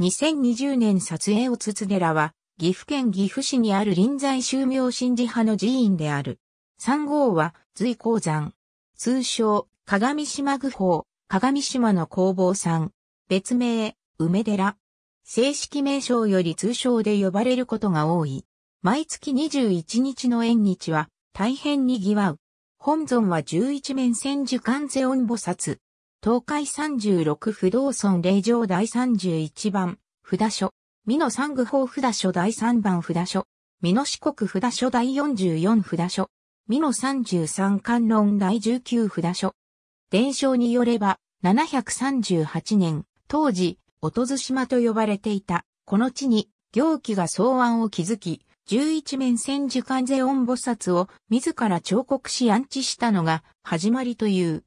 2020年撮影をつつ寺は、岐阜県岐阜市にある臨済宗明神寺派の寺院である。3号は、随鉱山。通称、鏡島愚法、鏡島の工房さん。別名、梅寺。正式名称より通称で呼ばれることが多い。毎月21日の縁日は、大変にぎわう。本尊は11面千手観世音菩薩。東海36不動村霊場第31番、札所。美濃三具法札所第3番札所。美濃四国札所第44札所。美濃33観論第19札所。伝承によれば、738年、当時、音津島と呼ばれていた、この地に、行基が草案を築き、11面千手観世音菩薩を自ら彫刻し安置したのが始まりという。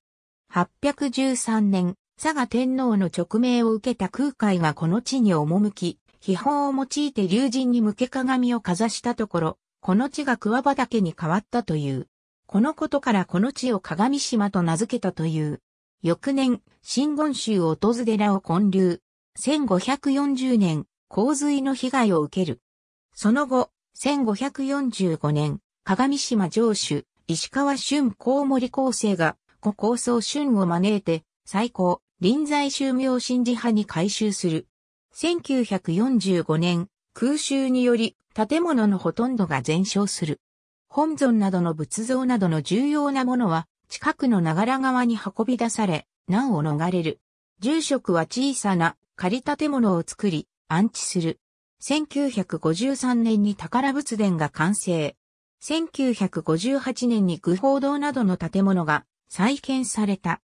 813年、佐賀天皇の勅命を受けた空海がこの地に赴き、秘宝を用いて竜神に向け鏡をかざしたところ、この地が桑畑に変わったという。このことからこの地を鏡島と名付けたという。翌年、新言宗を訪れらを建立。1540年、洪水の被害を受ける。その後、1545年、鏡島城主、石川春高森厚生が故構想春を招いて、最高、臨済宗明神寺派に改修する。1945年、空襲により、建物のほとんどが全焼する。本尊などの仏像などの重要なものは、近くの長良川に運び出され、難を逃れる。住職は小さな仮建物を作り、安置する。1953年に宝仏殿が完成。1958年に具法堂などの建物が再建された。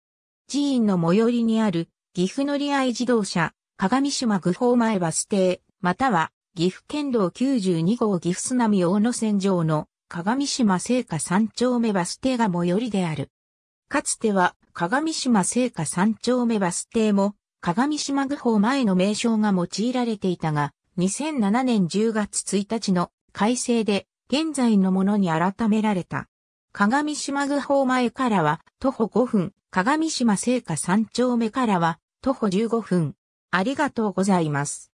寺院の最寄りにある岐阜乗り合い自動車、鏡島愚法前バス停、または岐阜県道92号岐阜津波大野線上の鏡島聖火三丁目バス停が最寄りである。かつては鏡島聖火三丁目バス停も鏡島愚法前の名称が用いられていたが、2007年10月1日の改正で現在のものに改められた。鏡島具法前からは徒歩5分、鏡島聖火3丁目からは徒歩15分。ありがとうございます。